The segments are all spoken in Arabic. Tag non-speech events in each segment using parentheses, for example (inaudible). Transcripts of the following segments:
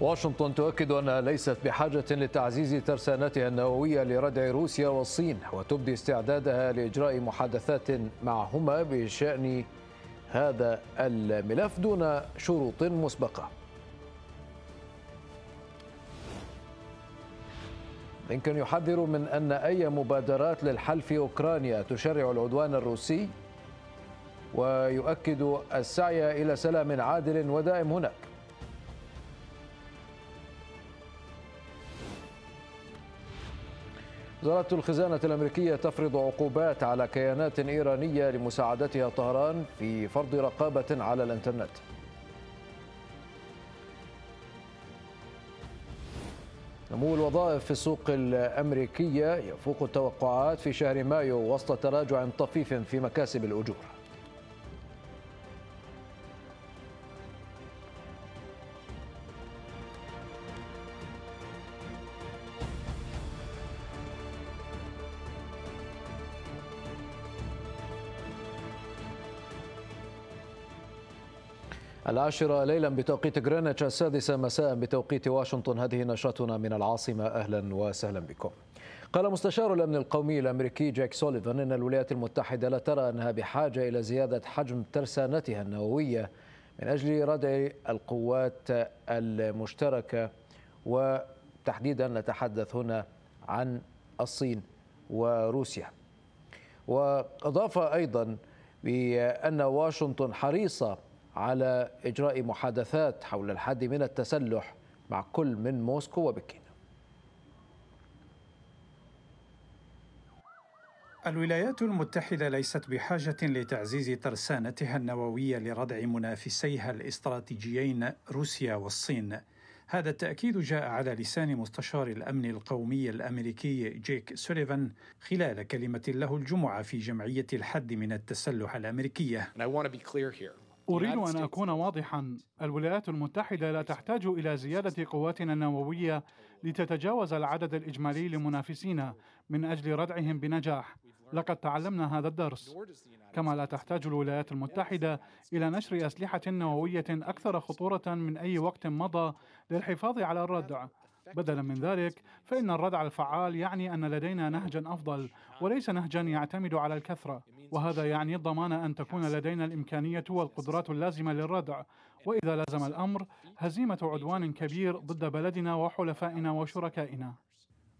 واشنطن تؤكد أنها ليست بحاجة لتعزيز ترسانتها النووية لردع روسيا والصين وتبدي استعدادها لإجراء محادثات معهما بشأن هذا الملف دون شروط مسبقة بلينكن يحذر من أن أي مبادرات للحل في أوكرانيا تشرع العدوان الروسي ويؤكد السعي إلى سلام عادل ودائم هناك وزارة الخزانة الأمريكية تفرض عقوبات على كيانات إيرانية لمساعدتها طهران في فرض رقابة على الإنترنت نمو الوظائف في السوق الأمريكية يفوق التوقعات في شهر مايو وسط تراجع طفيف في مكاسب الأجور العاشرة ليلا بتوقيت غرينتش السادسة مساء بتوقيت واشنطن هذه نشرتنا من العاصمة أهلا وسهلا بكم قال مستشار الأمن القومي الأمريكي جاك سوليفان أن الولايات المتحدة لا ترى أنها بحاجة إلى زيادة حجم ترسانتها النووية من أجل ردع القوات المشتركة وتحديدا نتحدث هنا عن الصين وروسيا وأضاف أيضا بأن واشنطن حريصة على إجراء محادثات حول الحد من التسلح مع كل من موسكو وبكين الولايات المتحدة ليست بحاجة لتعزيز ترسانتها النووية لردع منافسيها الاستراتيجيين روسيا والصين. هذا التأكيد جاء على لسان مستشار الأمن القومي الأمريكي جيك سوليفان خلال كلمة له الجمعة في جمعية الحد من التسلح الأمريكية. أريد أن أكون واضحا الولايات المتحدة لا تحتاج إلى زيادة قواتنا النووية لتتجاوز العدد الإجمالي لمنافسينا من أجل ردعهم بنجاح لقد تعلمنا هذا الدرس كما لا تحتاج الولايات المتحدة إلى نشر أسلحة نووية أكثر خطورة من أي وقت مضى للحفاظ على الردع بدلا من ذلك فإن الردع الفعال يعني أن لدينا نهجا أفضل وليس نهجا يعتمد على الكثرة وهذا يعني ضمان أن تكون لدينا الإمكانية والقدرات اللازمة للردع وإذا لزم الأمر هزيمة عدوان كبير ضد بلدنا وحلفائنا وشركائنا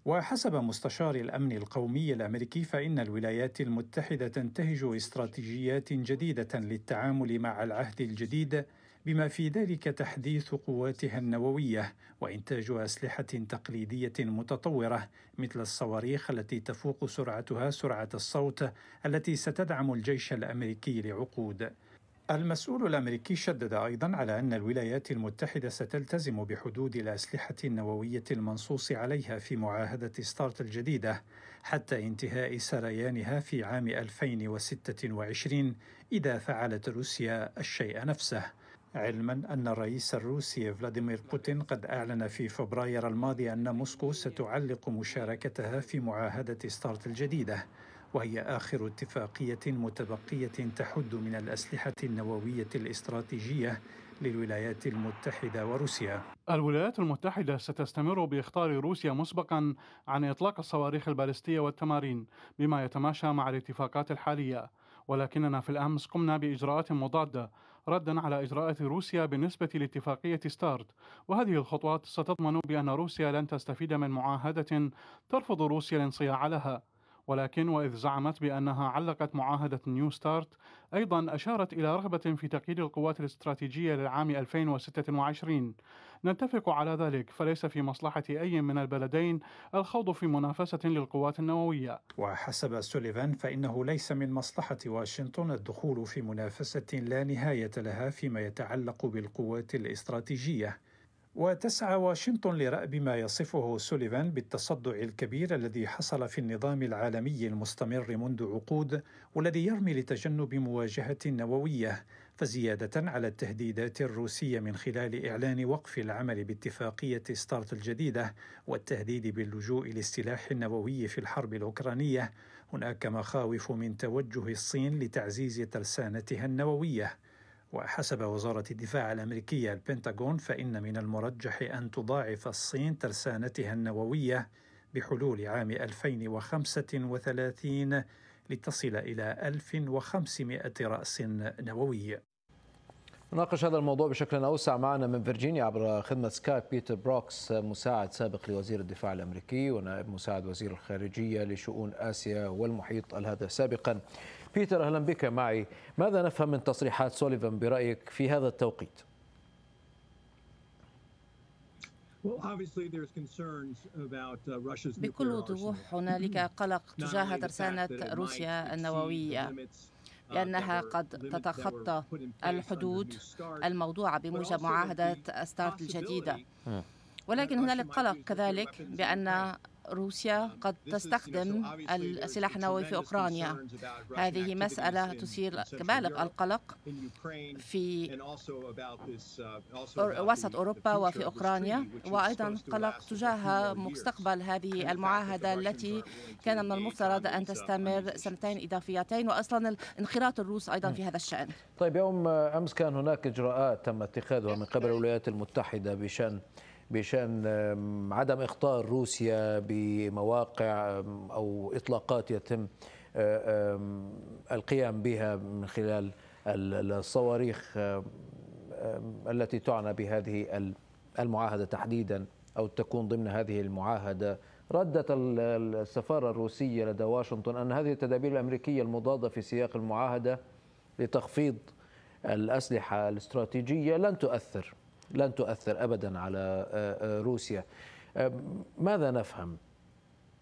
وحسب مستشار الامن القومي الامريكي فان الولايات المتحده تنتهج استراتيجيات جديده للتعامل مع العهد الجديد بما في ذلك تحديث قواتها النوويه وانتاج اسلحه تقليديه متطوره مثل الصواريخ التي تفوق سرعتها سرعه الصوت التي ستدعم الجيش الامريكي لعقود المسؤول الامريكي شدد ايضا على ان الولايات المتحده ستلتزم بحدود الاسلحه النوويه المنصوص عليها في معاهده ستارت الجديده حتى انتهاء سريانها في عام 2026 اذا فعلت روسيا الشيء نفسه علما أن الرئيس الروسي فلاديمير بوتين قد أعلن في فبراير الماضي أن موسكو ستعلق مشاركتها في معاهدة ستارت الجديدة وهي آخر اتفاقية متبقية تحد من الأسلحة النووية الاستراتيجية للولايات المتحدة وروسيا. الولايات المتحدة ستستمر باخطار روسيا مسبقا عن إطلاق الصواريخ البالستية والتمارين بما يتماشى مع الاتفاقات الحالية، ولكننا في الأمس قمنا بإجراءات مضادة ردا على إجراءات روسيا بالنسبة لاتفاقية ستارت وهذه الخطوات ستضمن بأن روسيا لن تستفيد من معاهدة ترفض روسيا الانصياع لها ولكن وإذ زعمت بأنها علقت معاهدة نيو ستارت أيضا أشارت إلى رغبة في تقييد القوات الاستراتيجية للعام 2026 نتفق على ذلك فليس في مصلحة أي من البلدين الخوض في منافسة للقوات النووية وحسب سوليفان فإنه ليس من مصلحة واشنطن الدخول في منافسة لا نهاية لها فيما يتعلق بالقوات الاستراتيجية وتسعى واشنطن لرأب ما يصفه سوليفان بالتصدع الكبير الذي حصل في النظام العالمي المستمر منذ عقود والذي يرمي لتجنب مواجهة نووية فزيادة على التهديدات الروسية من خلال إعلان وقف العمل باتفاقية ستارت الجديدة والتهديد باللجوء للسلاح النووي في الحرب الأوكرانية هناك مخاوف من توجه الصين لتعزيز ترسانتها النووية وحسب وزارة الدفاع الأمريكية البنتاغون فإن من المرجح أن تضاعف الصين ترسانتها النووية بحلول عام 2035 لتصل إلى 1500 رأس نووي نناقش هذا الموضوع بشكل أوسع معنا من فيرجينيا عبر خدمة سكايب بيتر بروكس مساعد سابق لوزير الدفاع الأمريكي ونائب مساعد وزير الخارجية لشؤون آسيا والمحيط الهادئ سابقا بيتر أهلا بك معي ماذا نفهم من تصريحات سوليفان برأيك في هذا التوقيت؟ Uh, بكل وضوح (clears throat) هنالك قلق تجاه ترسانة روسيا النووية uh, لأنها قد تتخطى الحدود الموضوعة بموجب معاهدة ستارت الجديدة ولكن هنالك قلق كذلك بأن روسيا قد تستخدم السلاح النووي في أوكرانيا هذه مسألة تثير بالغ القلق في uh, وسط أوروبا وفي أوكرانيا وأيضا قلق تجاه مستقبل هذه المعاهدة التي كان من المفترض أن uh, تستمر سنتين إضافيتين وأصلا الانخراط الروس أيضا في هذا الشأن طيب يوم أمس كان هناك إجراءات تم اتخاذها من قبل (laughs) الولايات المتحدة بشأن بشان عدم اخطار روسيا بمواقع او اطلاقات يتم آه، القيام بها من خلال الصواريخ التي تعنى بهذه المعاهده تحديدا او تكون ضمن هذه المعاهده ردت السفاره الروسيه لدى واشنطن ان هذه التدابير الامريكيه المضاده في سياق المعاهده لتخفيض الاسلحه الاستراتيجيه لن تؤثر لن تؤثر ابدا على آه، آه، روسيا ماذا نفهم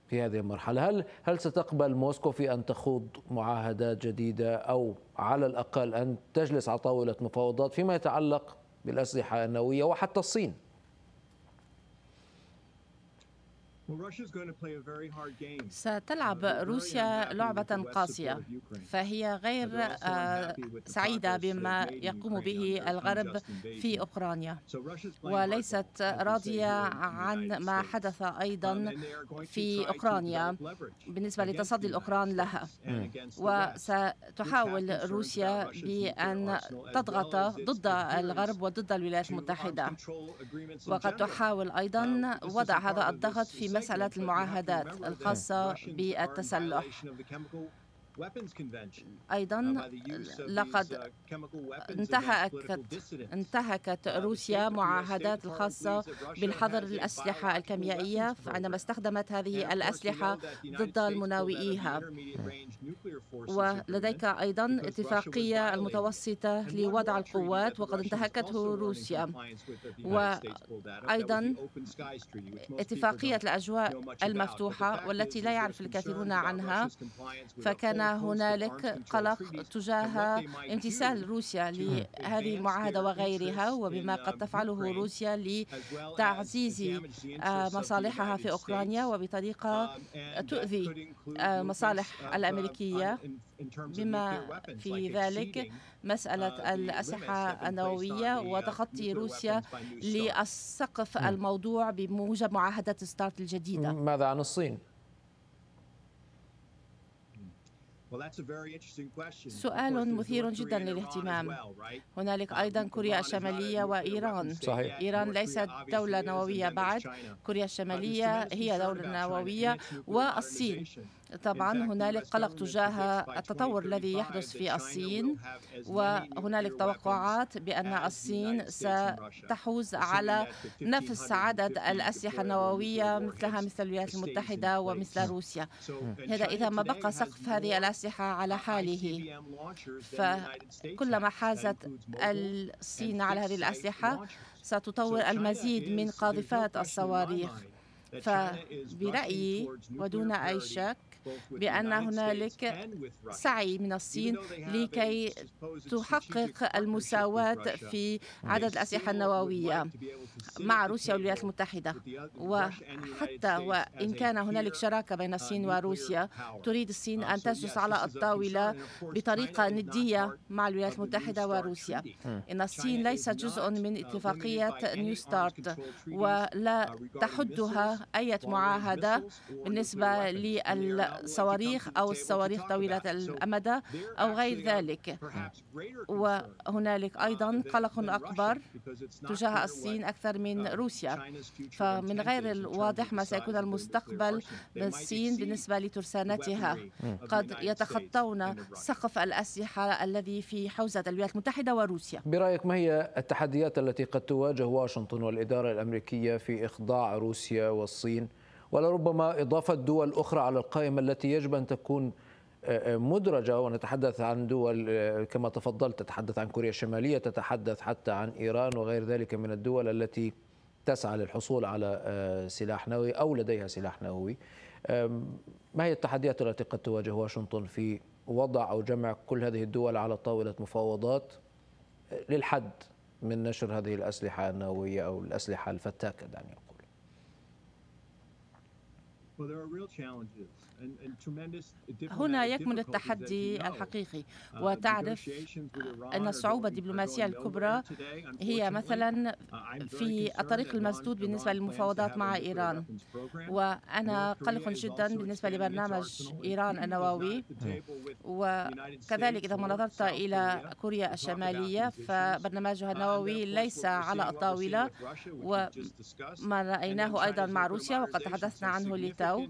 في هذه المرحله هل هل ستقبل موسكو في ان تخوض معاهدات جديده او على الاقل ان تجلس على طاوله مفاوضات فيما يتعلق بالاسلحه النوويه وحتى الصين ستلعب uh, روسيا لعبة قاسية فهي غير آه، سعيدة بما يقوم به الغرب في أوكرانيا وليست راضية عن ما حدث أيضا um, في أوكرانيا بالنسبة لتصدي الأوكران لها hmm. وستحاول روسيا بأن تضغط ضد الغرب وضد الولايات المتحدة وقد تحاول أيضا وضع هذا الضغط في مسألة المعاهدات الخاصة إيه. بالتسلح أيضا uh, لقد uh, انتهكت انتهكت uh, روسيا معاهدات الخاصة بالحظر الأسلحة الكيميائية عندما استخدمت هذه الأسلحة ضد المناوئيها ولديك أيضا اتفاقية المتوسطة لوضع القوات وقد انتهكته روسيا وأيضا اتفاقية الأجواء المفتوحة والتي لا يعرف الكثيرون عنها فكان هنالك قلق تجاه امتثال روسيا لهذه المعاهدة وغيرها وبما قد uh, تفعله روسيا لتعزيز آه، مصالحها في أوكرانيا وبطريقة um, تؤذي المصالح آه، uh, الأمريكية بما في ذلك مسألة uh, الأسلحة النووية وتخطي روسيا للسقف hmm. الموضوع بموجب معاهدة ستارت الجديدة ماذا عن الصين؟ سؤال مثير جدا للاهتمام هنالك uh, أيضا كوريا الشمالية وإيران صحيح. إيران ليست دولة نووية بعد كوريا الشمالية هي دولة نووية والصين طبعا هنالك قلق تجاه التطور الذي يحدث في الصين وهنالك توقعات بأن الصين ستحوز على نفس عدد الأسلحة النووية مثلها مثل الولايات المتحدة ومثل روسيا هذا إذا ما بقى سقف هذه الأسلحة على uh, حاله فكلما حازت الصين على هذه الأسلحة ستطور المزيد من قاذفات الصواريخ فبرأيي ودون أي شك بأن هنالك سعي من الصين لكي تحقق المساواة في عدد الأسلحة النووية مع روسيا والولايات المتحدة وحتى وإن كان هنالك شراكة بين الصين وروسيا تريد الصين uh, أن تجلس على الطاولة بطريقة ندية مع الولايات المتحدة وروسيا إن الصين ليست جزء من اتفاقية نيو ستارت ولا تحدها أي معاهدة بالنسبة لل صواريخ أو الصواريخ طويلة الأمد أو غير ذلك وهنالك أيضا قلق أكبر تجاه الصين أكثر من روسيا فمن غير الواضح ما سيكون المستقبل للصين بالنسبة لترسانتها قد يتخطون سقف الأسلحة الذي في حوزة الولايات المتحدة وروسيا برأيك ما هي التحديات التي قد تواجه واشنطن والإدارة الأمريكية في إخضاع روسيا والصين ولربما إضافة دول أخرى على القائمة التي يجب أن تكون آه، آه، مدرجة ونتحدث عن دول آه، كما تفضلت تتحدث عن كوريا الشمالية تتحدث حتى عن إيران وغير ذلك من الدول التي تسعى للحصول على سلاح نووي أو لديها سلاح نووي ما هي التحديات التي قد تواجه واشنطن في وضع أو جمع كل هذه الدول على طاولة مفاوضات للحد من نشر هذه الأسلحة النووية أو الأسلحة الفتاكة دعني هنا يكمن التحدي الحقيقي uh, وتعرف أن الصعوبة الدبلوماسية الكبرى هي مثلا uh, في الطريق المسدود بالنسبة للمفاوضات مع إيران وأنا قلق جدا بالنسبة لبرنامج إيران النووي وكذلك إذا ما نظرت إلى كوريا الشمالية فبرنامجها uh, النووي ليس على الطاولة وما رأيناه أيضا مع روسيا وقد تحدثنا عنه لتا تاو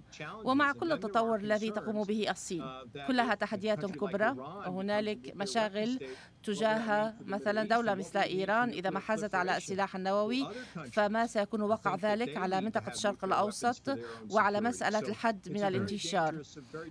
ومع كل التطور الذي تقوم به الصين كلها تحديات كبرى وهنالك مشاغل تجاه مثلا دولة مثل إيران إذا ما حازت على السلاح النووي فما سيكون وقع ذلك على منطقة الشرق الأوسط وعلى مسألة الحد من الانتشار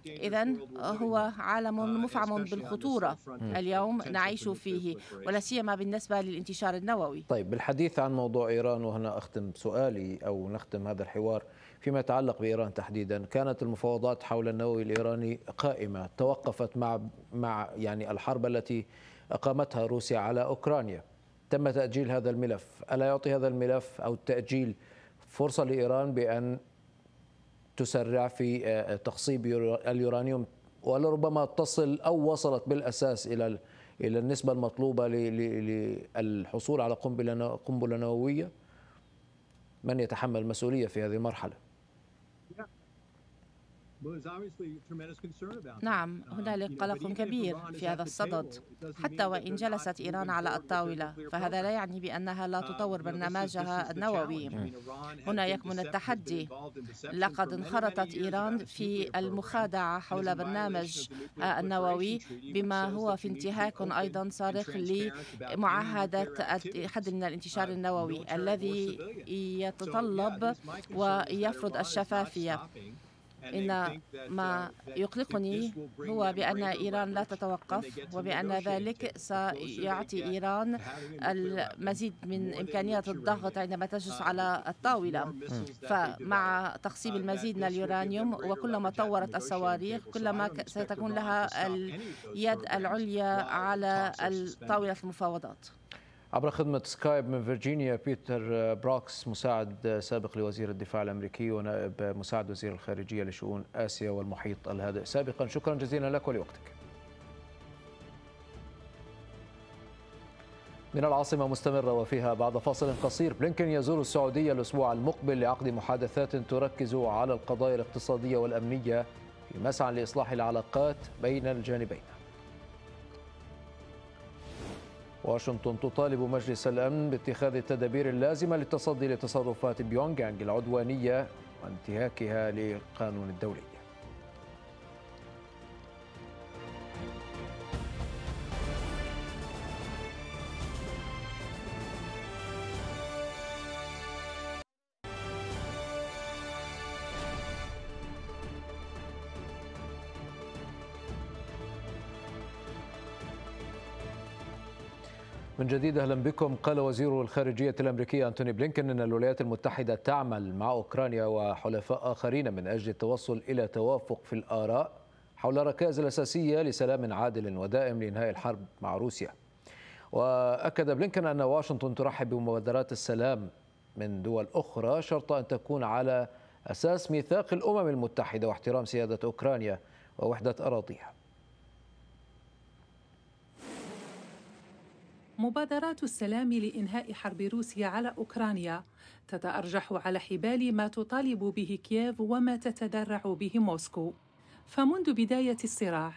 إذا هو عالم مفعم بالخطورة اليوم نعيش فيه ولا سيما بالنسبة للانتشار النووي طيب بالحديث عن موضوع إيران وهنا أختم سؤالي أو نختم هذا الحوار فيما يتعلق بإيران تحديدا كانت المفاوضات حول النووي الإيراني قائمة توقفت مع مع يعني الحرب التي أقامتها روسيا على أوكرانيا تم تأجيل هذا الملف ألا يعطي هذا الملف أو التأجيل فرصة لإيران بأن تسرع في آه، تخصيب اليورانيوم ولربما تصل أو وصلت بالأساس إلى إلى النسبة المطلوبة للحصول على قنبلة نووية من يتحمل المسؤولية في هذه المرحلة Yeah. نعم هنالك um, قلق كبير في هذا الصدد حتى وإن جلست إيران على الطاولة فهذا لا يعني بأنها لا um, تطور برنامجها النووي هنا يكمن التحدي لقد انخرطت إيران في المخادعة حول برنامج آه، النووي بما هو في انتهاك أيضا صارخ لمعاهدة الحد من الانتشار uh, النووي الذي يتطلب ويفرض الشفافية إن ما uh, يقلقني هو بأن إيران لا تتوقف وبأن ذلك سيعطي إيران المزيد من إمكانية الضغط عندما تجلس uh, على الطاولة hmm. فمع uh, تخصيب المزيد من اليورانيوم وكلما طورت الصواريخ كلما ستكون لها اليد العليا على طاولة المفاوضات عبر خدمة سكايب من فيرجينيا بيتر آه، بروكس مساعد آه، سابق لوزير الدفاع الأمريكي ونائب آه، مساعد وزير الخارجية لشؤون آسيا والمحيط الهادئ سابقا شكرا جزيلا لك ولوقتك من العاصمة مستمرة وفيها بعد فاصل قصير بلينكن يزور السعودية الأسبوع المقبل لعقد محادثات تركز على القضايا الاقتصادية والأمنية في مسعى لإصلاح العلاقات بين الجانبين واشنطن تطالب مجلس الأمن باتخاذ التدابير اللازمة للتصدي لتصرفات بيونغ يانغ العدوانية وانتهاكها للقانون الدولي من جديد اهلا بكم قال وزير الخارجيه الامريكي انتوني بلينكن ان الولايات المتحده تعمل مع اوكرانيا وحلفاء اخرين من اجل التوصل الى توافق في الاراء حول الركائز الاساسيه لسلام عادل ودائم لانهاء الحرب مع روسيا. واكد بلينكن ان واشنطن ترحب بمبادرات السلام من دول اخرى شرط ان تكون على اساس ميثاق الامم المتحده واحترام سياده اوكرانيا ووحده اراضيها. مبادرات السلام لإنهاء حرب روسيا على أوكرانيا تتأرجح على حبال ما تطالب به كييف وما تتذرع به موسكو فمنذ بداية الصراع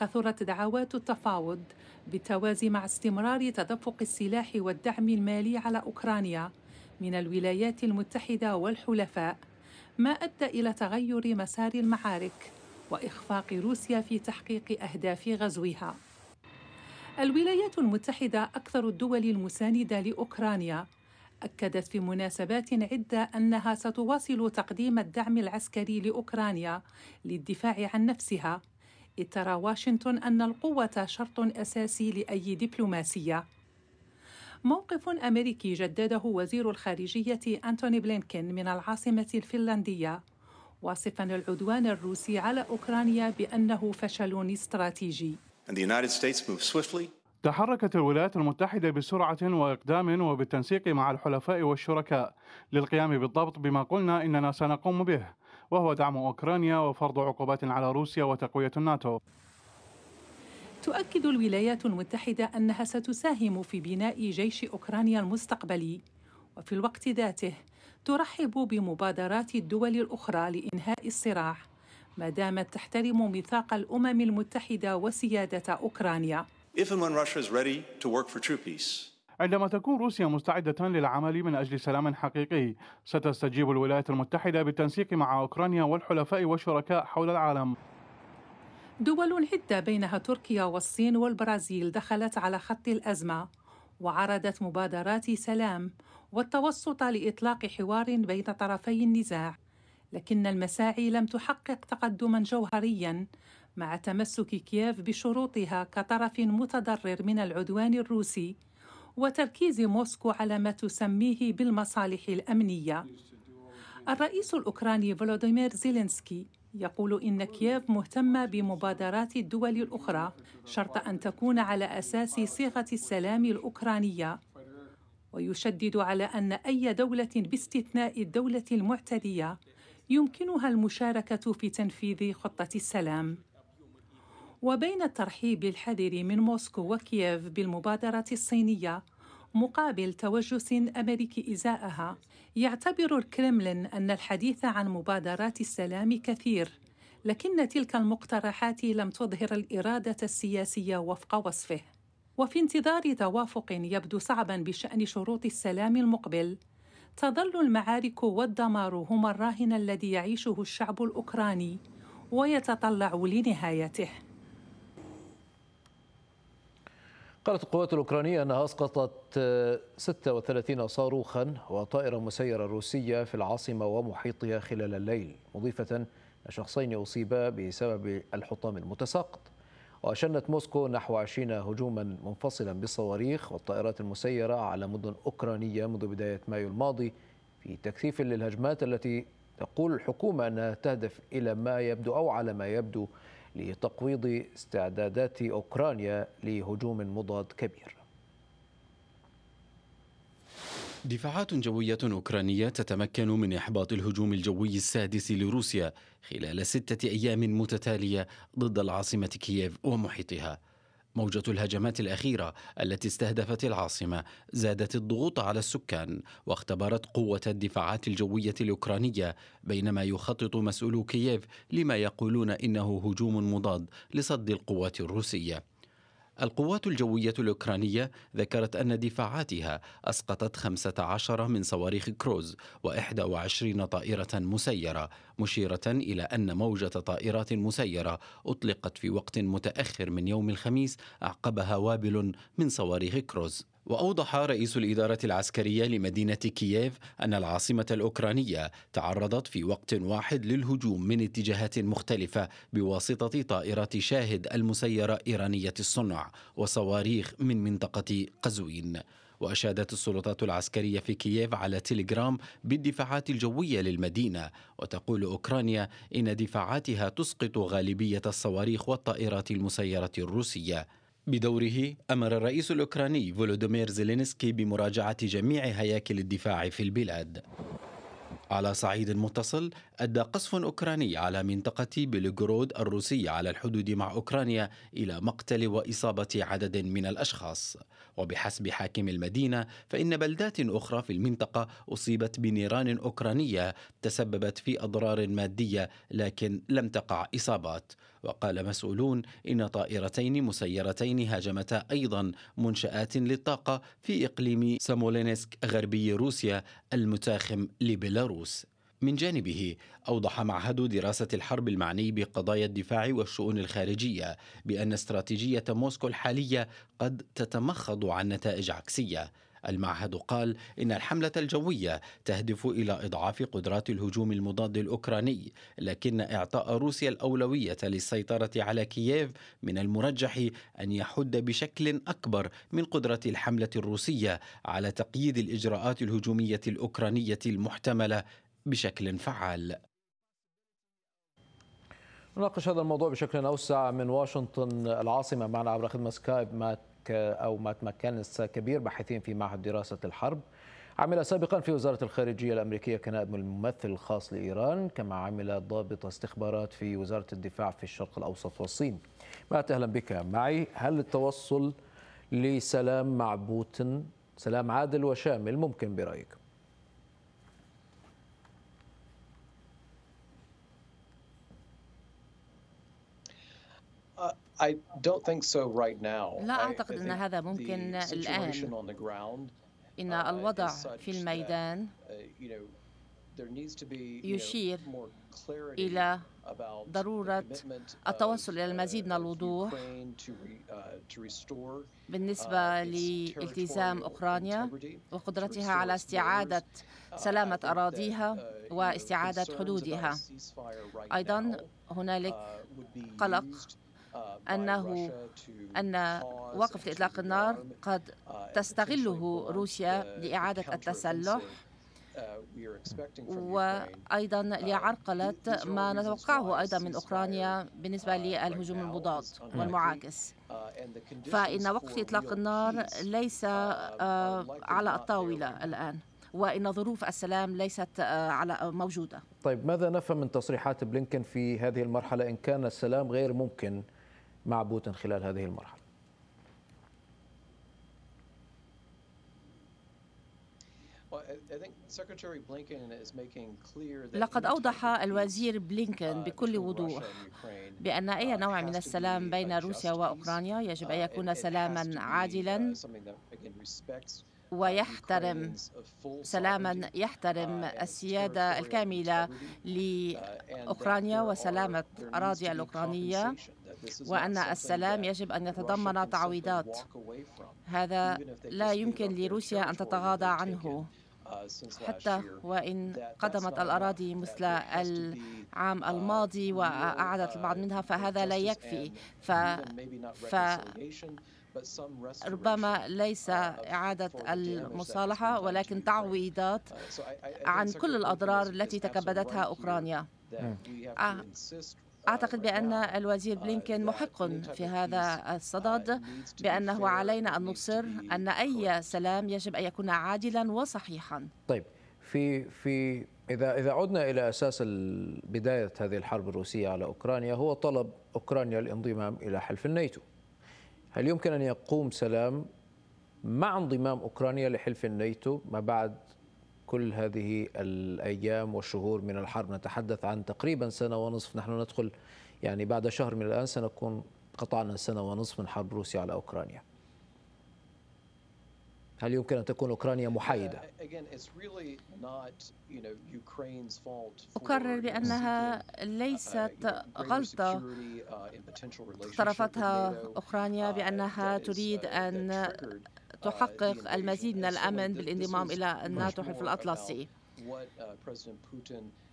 كثرت دعوات التفاوض بالتوازي مع استمرار تدفق السلاح والدعم المالي على أوكرانيا من الولايات المتحدة والحلفاء ما أدى إلى تغير مسار المعارك وإخفاق روسيا في تحقيق أهداف غزوها الولايات المتحدة أكثر الدول المساندة لأوكرانيا أكدت في مناسبات عدة أنها ستواصل تقديم الدعم العسكري لأوكرانيا للدفاع عن نفسها إذ ترى واشنطن أن القوة شرط أساسي لأي دبلوماسية موقف أمريكي جدده وزير الخارجية أنتوني بلينكين من العاصمة الفنلندية واصفا العدوان الروسي على أوكرانيا بأنه فشل استراتيجي and the United States moved swiftly تحركت الولايات المتحدة بسرعة وإقدام وبالتنسيق مع الحلفاء والشركاء للقيام بالضبط بما قلنا إننا سنقوم به وهو دعم أوكرانيا وفرض عقوبات على روسيا وتقوية الناتو تؤكد الولايات المتحدة أنها ستساهم في بناء جيش أوكرانيا المستقبلي وفي الوقت ذاته ترحب بمبادرات الدول الأخرى لإنهاء الصراع ما دامت تحترم ميثاق الأمم المتحدة وسيادة أوكرانيا عندما تكون روسيا مستعدة للعمل من أجل سلام حقيقي ستستجيب الولايات المتحدة بالتنسيق مع أوكرانيا والحلفاء والشركاء حول العالم دول عدة بينها تركيا والصين والبرازيل دخلت على خط الأزمة وعرضت مبادرات سلام والتوسط لإطلاق حوار بين طرفي النزاع لكن المساعي لم تحقق تقدما جوهريا مع تمسك كييف بشروطها كطرف متضرر من العدوان الروسي وتركيز موسكو على ما تسميه بالمصالح الامنيه الرئيس الاوكراني فلاديمير زيلينسكي يقول إن كييف مهتمة بمبادرات الدول الأخرى شرط أن تكون على أساس صيغة السلام الأوكرانية ويشدد على أن أي دولة باستثناء الدولة المعتدية يمكنها المشاركه في تنفيذ خطه السلام وبين الترحيب الحذر من موسكو وكييف بالمبادره الصينيه مقابل توجس امريكي ازاءها يعتبر الكرملين ان الحديث عن مبادرات السلام كثير لكن تلك المقترحات لم تظهر الاراده السياسيه وفق وصفه وفي انتظار توافق يبدو صعبا بشان شروط السلام المقبل تظل المعارك والدمار هما الراهن الذي يعيشه الشعب الاوكراني ويتطلع لنهايته قالت القوات الأوكرانية أنها أسقطت 36 صاروخا وطائرة مسيرة روسية في العاصمة ومحيطها خلال الليل مضيفة شخصين أصيبا بسبب الحطام المتساقط وأشنت موسكو نحو 20 هجوما منفصلا بالصواريخ والطائرات المسيرة على مدن أوكرانية منذ بداية مايو الماضي في تكثيف للهجمات التي تقول الحكومة أنها تهدف إلى ما يبدو أو على ما يبدو لتقويض استعدادات أوكرانيا لهجوم مضاد كبير دفاعات جوية أوكرانية تتمكن من إحباط الهجوم الجوي السادس لروسيا خلال ستة أيام متتالية ضد العاصمة كييف ومحيطها موجة الهجمات الأخيرة التي استهدفت العاصمة زادت الضغوط على السكان واختبرت قوة الدفاعات الجوية الأوكرانية بينما يخطط مسؤولو كييف لما يقولون إنه هجوم مضاد لصد القوات الروسية القوات الجوية الأوكرانية ذكرت أن دفاعاتها أسقطت 15 من صواريخ كروز و21 طائرة مسيرة مشيرة إلى أن موجة طائرات مسيرة أطلقت في وقت متأخر من يوم الخميس أعقبها وابل من صواريخ كروز وأوضح رئيس الإدارة العسكرية لمدينة كييف أن العاصمة الأوكرانية تعرضت في وقت واحد للهجوم من اتجاهات مختلفة بواسطة طائرات شاهد المسيرة إيرانية الصنع وصواريخ من منطقة قزوين وأشادت السلطات العسكرية في كييف على تيليجرام بالدفاعات الجوية للمدينة وتقول أوكرانيا إن دفاعاتها تسقط غالبية الصواريخ والطائرات المسيرة الروسية بدوره أمر الرئيس الأوكراني فولودومير زيلينسكي بمراجعة جميع هياكل الدفاع في البلاد على صعيد متصل أدى قصف أوكراني على منطقة بلغرود الروسية على الحدود مع أوكرانيا إلى مقتل وإصابة عدد من الأشخاص وبحسب حاكم المدينة فإن بلدات أخرى في المنطقة أصيبت بنيران أوكرانية تسببت في أضرار مادية لكن لم تقع إصابات وقال مسؤولون إن طائرتين مسيرتين هاجمتا أيضا منشآت للطاقة في إقليم سامولينسك غربي روسيا المتاخم لبيلاروس من جانبه أوضح معهد دراسة الحرب المعني بقضايا الدفاع والشؤون الخارجية بأن استراتيجية موسكو الحالية قد تتمخض عن نتائج عكسية المعهد قال إن الحملة الجوية تهدف إلى إضعاف قدرات الهجوم المضاد الأوكراني لكن إعطاء روسيا الأولوية للسيطرة على كييف من المرجح أن يحد بشكل أكبر من قدرة الحملة الروسية على تقييد الإجراءات الهجومية الأوكرانية المحتملة بشكل فعال نناقش هذا الموضوع بشكل أوسع من واشنطن العاصمة معنا عبر خدمة سكايب مات أو مات ماكنس كبير باحثين في معهد دراسة الحرب عمل سابقا في وزارة الخارجية الأمريكية كنائب الممثل الخاص لإيران كما عمل ضابط استخبارات في وزارة الدفاع في الشرق الأوسط والصين مات أهلا بك معي هل التوصل لسلام مع بوتين سلام عادل وشامل ممكن برأيك؟ لا أعتقد أن هذا ممكن الآن إن uh, الوضع في الميدان uh, يشير إلى ضرورة التوصل إلى uh, المزيد من الوضوح بالنسبة لالتزام أوكرانيا وقدرتها على استعادة سلامة أراضيها واستعادة حدودها أيضا هنالك قلق Uh, أنه أن وقف لإطلاق النار um, قد uh, تستغله uh, روسيا لإعادة التسلح وأيضا لعرقلة ما نتوقعه أيضا من أوكرانيا بالنسبة للهجوم المضاد والمعاكس فإن وقف إطلاق النار ليس على الطاولة الآن وان ظروف السلام ليست على موجوده. طيب ماذا نفهم من تصريحات بلينكن في هذه المرحله ان كان السلام غير ممكن؟ مع بوتين خلال هذه المرحله لقد أوضح الوزير بلينكن uh, بكل وضوح بأن أي uh, نوع من السلام بين روسيا وأوكرانيا يجب أن uh, يكون سلاما عادلا ويحترم سلاما يحترم السيادة الكاملة لأوكرانيا وسلامة أراضي الأوكرانية وأن السلام يجب أن يتضمن تعويضات هذا لا يمكن لروسيا أن تتغاضى عنه uh, حتى وإن قدمت الأراضي مثل العام uh, الماضي وأعادت uh, البعض منها فهذا لا يكفي ف... ف... ربما ليس إعادة المصالحة ولكن تعويضات عن كل الأضرار التي تكبدتها أوكرانيا أعتقد بأن الوزير بلينكين محق في هذا الصدد بأنه علينا أن نصر أن أي سلام يجب أن يكون عادلا وصحيحا طيب في في إذا إذا عدنا إلى أساس بداية هذه الحرب الروسية على أوكرانيا هو طلب أوكرانيا الانضمام إلى حلف الناتو هل يمكن أن يقوم سلام مع انضمام أوكرانيا لحلف الناتو ما بعد كل هذه الأيام والشهور من الحرب نتحدث عن تقريبا سنة ونصف نحن ندخل يعني بعد شهر من الآن سنكون قطعنا سنة ونصف من حرب روسيا على أوكرانيا هل يمكن أن تكون أوكرانيا محايدة؟ uh, أكرر بأنها uh, ليست غلطة uh, اقترفتها أوكرانيا بأنها تريد أن تحقق آه، المزيد من الأمن بالانضمام إلى الناتو حلف الأطلسي uh,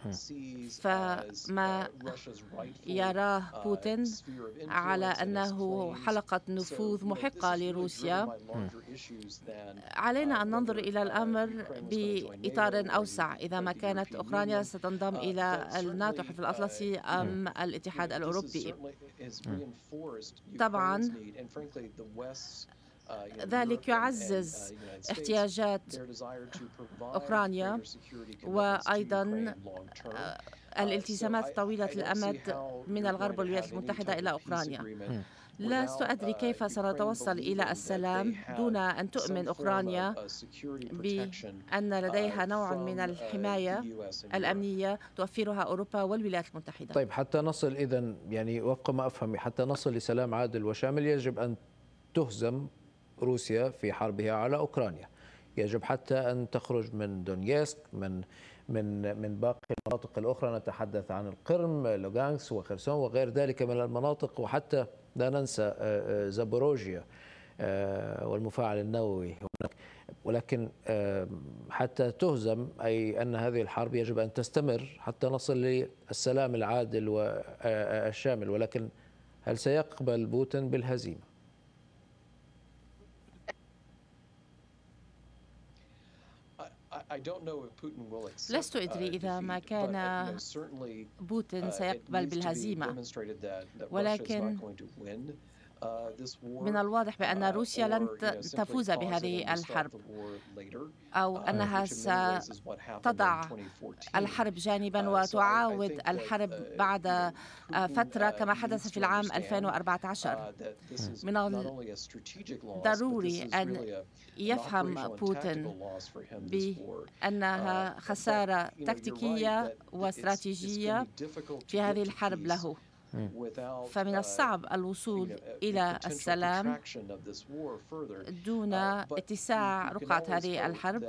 uh, فما uh, يراه بوتين على انه حلقه نفوذ محقه لروسيا علينا ان ننظر الى الامر باطار اوسع اذا ما كانت اوكرانيا ستنضم الى الناتو حلف الاطلسي ام الاتحاد الاوروبي طبعا ذلك uh, يعزز احتياجات أوكرانيا وأيضا uh, uh, الالتزامات طويلة الأمد من الغرب والولايات المتحدة إلى أوكرانيا hmm. لست أدري كيف سنتوصل إلى السلام دون أن تؤمن أوكرانيا بأن لديها نوع من الحماية الأمنية توفرها أوروبا والولايات المتحدة طيب حتى نصل إذا يعني وفق ما أفهم حتى نصل لسلام عادل وشامل يجب أن تهزم روسيا في حربها على أوكرانيا يجب حتى أن تخرج من دونيسك من من من باقي المناطق الأخرى نتحدث عن القرم لوغانس وخرسون وغير ذلك من المناطق وحتى لا ننسى آه، آه، زابوروجيا آه، والمفاعل النووي هناك ولكن حتى تهزم أي أن هذه الحرب يجب أن تستمر حتى نصل للسلام العادل والشامل ولكن هل سيقبل بوتين بالهزيمه؟ لست أدري uh, إذا ما uh, كان بوتين uh, سيقبل بالهزيمة ولكن من الواضح بأن آه، روسيا لن تفوز بهذه الحرب أو uh, أنها ستضع الحرب جانبا uh, وتعاود الحرب uh, بعد آه، فترة كما حدث في العام 2014 من الضروري أن يفهم بوتين بأنها خسارة تكتيكية واستراتيجية في هذه الحرب له Mm. فمن uh, الصعب الوصول uh, إلى السلام دون uh, اتساع رقعة هذه الحرب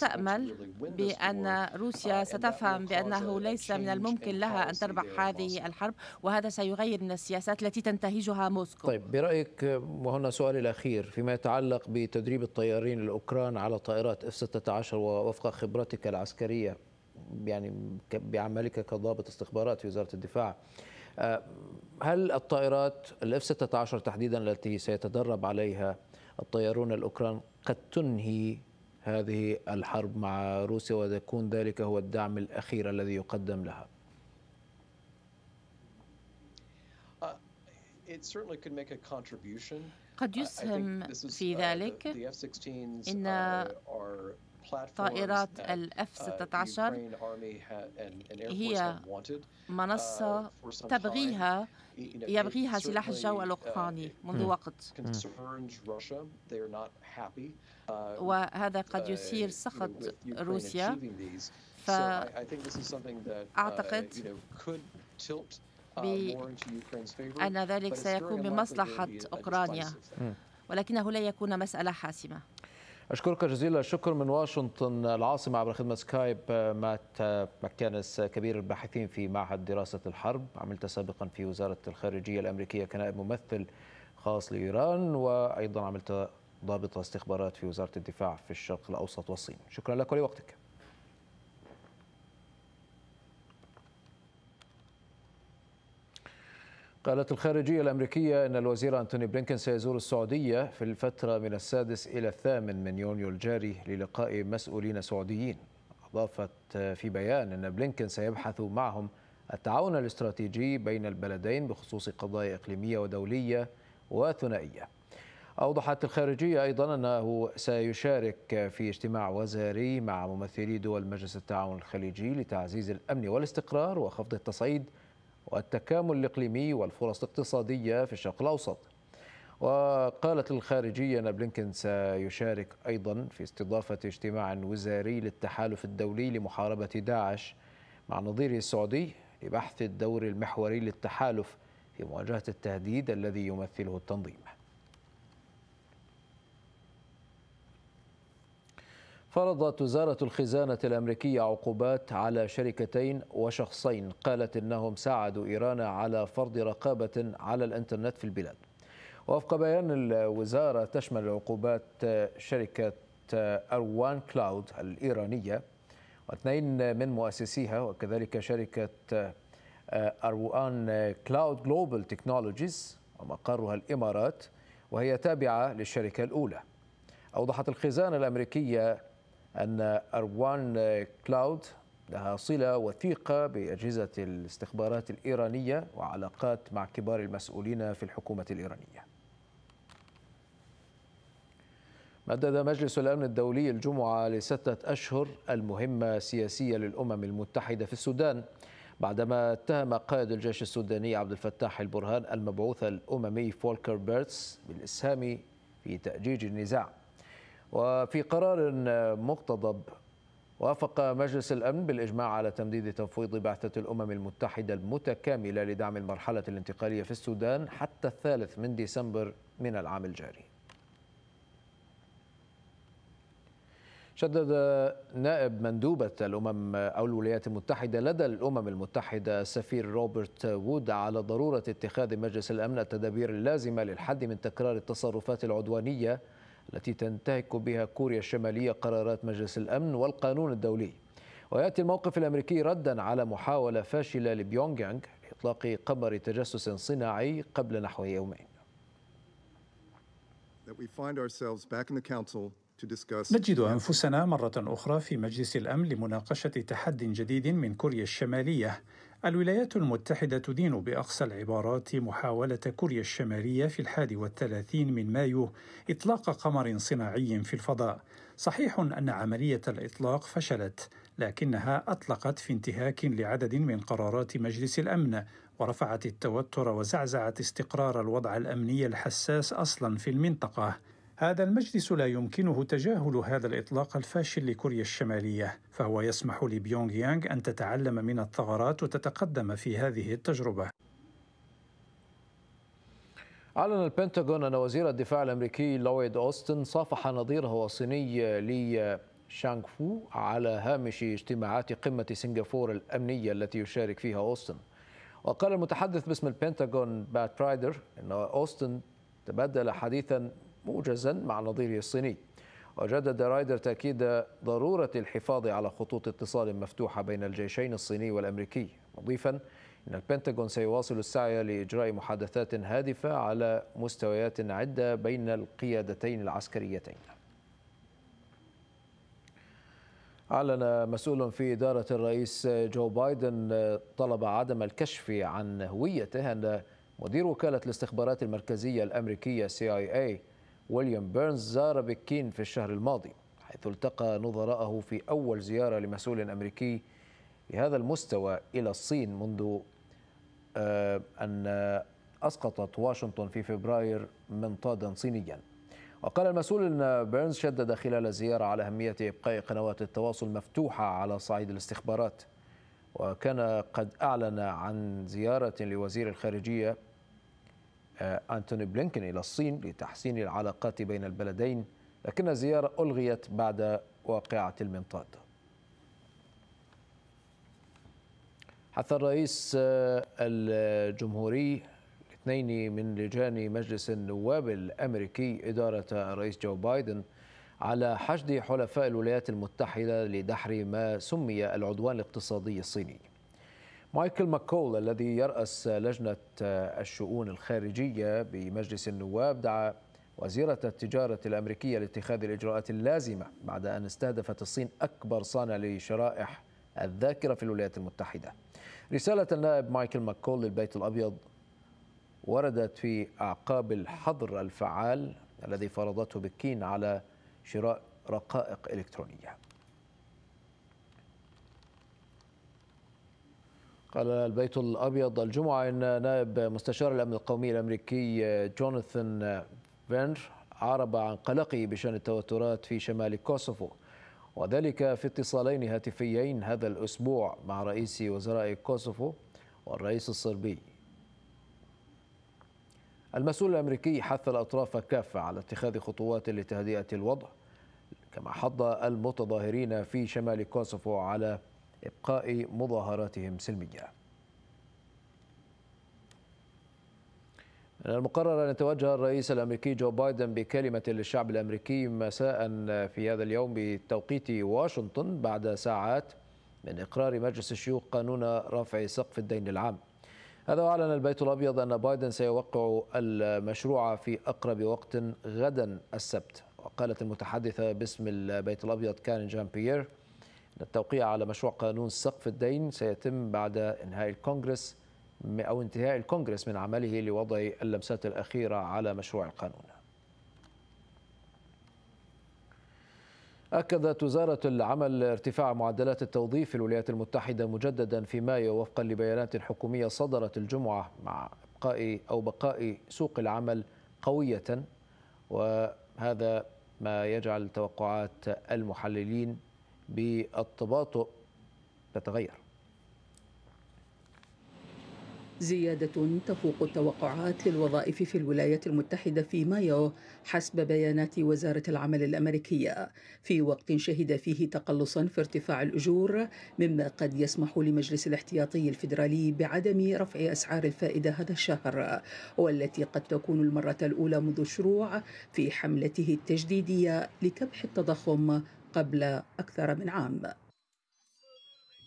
تأمل بأن روسيا ستفهم بأنه ليس من الممكن لها أن تربح هذه الحرب وهذا سيغير من السياسات التي تنتهجها موسكو طيب برأيك آه، وهنا سؤالي الأخير فيما يتعلق بتدريب الطيارين الأوكران على طائرات F-16 ووفق خبرتك العسكرية يعني بعملك كضابط استخبارات في وزاره الدفاع آه، هل الطائرات الاف 16 تحديدا التي سيتدرب عليها الطيارون الاوكران قد تنهي هذه الحرب مع روسيا ويكون ذلك هو الدعم الاخير الذي يقدم لها؟ uh, قد uh, يسهم في uh, ذلك ان طائرات الاف 16 uh, هي منصة uh, تبغيها يبغيها سلاح الجو uh, الأوكراني منذ hmm. وقت hmm. وهذا قد يثير سخط روسيا فأعتقد ان ذلك سيكون بمصلحة أوكرانيا hmm. ولكنه لا يكون مسألة حاسمة أشكرك جزيل الشكر من واشنطن العاصمة عبر خدمة سكايب مات مكانس كبير الباحثين في معهد دراسة الحرب عملت سابقا في وزارة الخارجية الأمريكية كنائب ممثل خاص لإيران وأيضا عملت ضابط استخبارات في وزارة الدفاع في الشرق الأوسط والصين شكرا لك ولوقتك قالت الخارجية الأمريكية أن الوزير أنتوني بلينكن سيزور السعودية في الفترة من السادس إلى الثامن من يونيو الجاري للقاء مسؤولين سعوديين أضافت في بيان أن بلينكن سيبحث معهم التعاون الاستراتيجي بين البلدين بخصوص قضايا إقليمية ودولية وثنائية أوضحت الخارجية أيضا أنه سيشارك في اجتماع وزاري مع ممثلي دول مجلس التعاون الخليجي لتعزيز الأمن والاستقرار وخفض التصعيد والتكامل الإقليمي والفرص الاقتصادية في الشرق الأوسط وقالت الخارجية أن بلينكن سيشارك أيضا في استضافة اجتماع وزاري للتحالف الدولي لمحاربة داعش مع نظيره السعودي لبحث الدور المحوري للتحالف في مواجهة التهديد الذي يمثله التنظيم فرضت وزارة الخزانة الأمريكية عقوبات على شركتين وشخصين قالت إنهم ساعدوا إيران على فرض رقابة على الإنترنت في البلاد وفق بيان الوزارة تشمل العقوبات شركة أروان كلاود الإيرانية واثنين من مؤسسيها وكذلك شركة أروان كلاود جلوبال تكنولوجيز ومقرها الإمارات وهي تابعة للشركة الأولى أوضحت الخزانة الأمريكية أن أروان كلاود لها صلة وثيقة بأجهزة الاستخبارات الإيرانية وعلاقات مع كبار المسؤولين في الحكومة الإيرانية مدد مجلس الأمن الدولي الجمعة لستة أشهر المهمة السياسية للأمم المتحدة في السودان بعدما اتهم قائد الجيش السوداني عبد الفتاح البرهان المبعوث الأممي فولكر بيرتس بالإسهام في تأجيج النزاع وفي قرار مقتضب وافق مجلس الامن بالاجماع على تمديد تفويض بعثه الامم المتحده المتكامله لدعم المرحله الانتقاليه في السودان حتى الثالث من ديسمبر من العام الجاري. شدد نائب مندوبة الأمم أو الولايات المتحدة لدى الأمم المتحدة السفير روبرت وود على ضرورة اتخاذ مجلس الأمن التدابير اللازمة للحد من تكرار التصرفات العدوانية التي تنتهك بها كوريا الشمالية قرارات مجلس الأمن والقانون الدولي ويأتي الموقف الأمريكي ردا على محاولة فاشلة لبيونغ يانغ لإطلاق قمر تجسس صناعي قبل نحو يومين نجد أنفسنا مرة أخرى في مجلس الأمن لمناقشة تحد جديد من كوريا الشمالية الولايات المتحدة تدين بأقصى العبارات محاولة كوريا الشمالية في الحادي والثلاثين من مايو إطلاق قمر صناعي في الفضاء صحيح أن عملية الإطلاق فشلت لكنها أطلقت في انتهاك لعدد من قرارات مجلس الأمن ورفعت التوتر وزعزعت استقرار الوضع الأمني الحساس أصلا في المنطقة هذا المجلس لا يمكنه تجاهل هذا الإطلاق الفاشل لكوريا الشمالية فهو يسمح لبيونغ يانغ أن تتعلم من الثغرات وتتقدم في هذه التجربة أعلن البنتاغون أن وزير الدفاع الأمريكي لويد أوستن صافح نظيره الصيني لي شانغ فو على هامش اجتماعات قمة سنغافورة الأمنية التي يشارك فيها أوستن وقال المتحدث باسم البنتاغون بات برايدر أن أوستن تبادل حديثا موجزا مع نظيره الصيني وجدد رايدر تأكيد ضرورة الحفاظ على خطوط اتصال مفتوحة بين الجيشين الصيني والأمريكي مضيفا أن البنتاغون سيواصل السعي لإجراء محادثات هادفة على مستويات عدة بين القيادتين العسكريتين أعلن مسؤول في إدارة الرئيس جو بايدن طلب عدم الكشف عن هويته أن مدير وكالة الاستخبارات المركزية الأمريكية CIA ويليام بيرنز زار بكين في الشهر الماضي حيث التقى نظراءه في أول زيارة لمسؤول أمريكي بهذا المستوى إلى الصين منذ آه، أن أسقطت واشنطن في فبراير منطادا صينيا وقال المسؤول أن بيرنز شدد خلال الزيارة على أهمية إبقاء قنوات التواصل مفتوحة على صعيد الاستخبارات وكان قد أعلن عن زيارة لوزير الخارجية آه، أنتوني بلينكن إلى الصين لتحسين العلاقات بين البلدين لكن الزيارة ألغيت بعد واقعة المنطاد حث الرئيس آه، الجمهوري اثنين من لجان مجلس النواب الأمريكي إدارة الرئيس جو بايدن على حشد حلفاء الولايات المتحدة لدحر ما سمي العدوان الاقتصادي الصيني مايكل ماكول الذي يرأس لجنة الشؤون الخارجية بمجلس النواب دعا وزيرة التجارة الأمريكية لاتخاذ الإجراءات اللازمة بعد أن استهدفت الصين أكبر صانع لشرائح الذاكرة في الولايات المتحدة رسالة النائب مايكل ماكول للبيت الأبيض وردت في أعقاب الحظر الفعال الذي فرضته بكين على شراء رقائق إلكترونية قال البيت الأبيض الجمعة أن نائب مستشار الأمن القومي الأمريكي جوناثان فينر عرب عن قلقه بشأن التوترات في شمال كوسوفو وذلك في اتصالين هاتفيين هذا الأسبوع مع رئيس وزراء كوسوفو والرئيس الصربي المسؤول الأمريكي حث الأطراف كافة على اتخاذ خطوات لتهدئة الوضع كما حض المتظاهرين في شمال كوسوفو على إبقاء مظاهراتهم سلمية من المقرر أن يتوجه الرئيس الأمريكي جو بايدن بكلمة للشعب الأمريكي مساء في هذا اليوم بتوقيت واشنطن بعد ساعات من إقرار مجلس الشيوخ قانون رفع سقف الدين العام هذا أعلن البيت الأبيض أن بايدن سيوقع المشروع في أقرب وقت غدا السبت وقالت المتحدثة باسم البيت الأبيض كارين جان بيير التوقيع على مشروع قانون سقف الدين سيتم بعد انهاء الكونغرس أو انتهاء الكونغرس من عمله لوضع اللمسات الأخيرة على مشروع القانون أكدت وزارة العمل ارتفاع معدلات التوظيف في الولايات المتحدة مجددا في مايو وفقا لبيانات حكومية صدرت الجمعة مع بقاء أو بقاء سوق العمل قوية وهذا ما يجعل توقعات المحللين بالتباطؤ تتغير زيادة تفوق التوقعات للوظائف في الولايات المتحدة في مايو حسب بيانات وزارة العمل الأمريكية في وقت شهد فيه تقلصا في ارتفاع الأجور مما قد يسمح لمجلس الاحتياطي الفيدرالي بعدم رفع أسعار الفائدة هذا الشهر والتي قد تكون المرة الأولى منذ الشروع في حملته التجديدية لكبح التضخم قبل أكثر من عام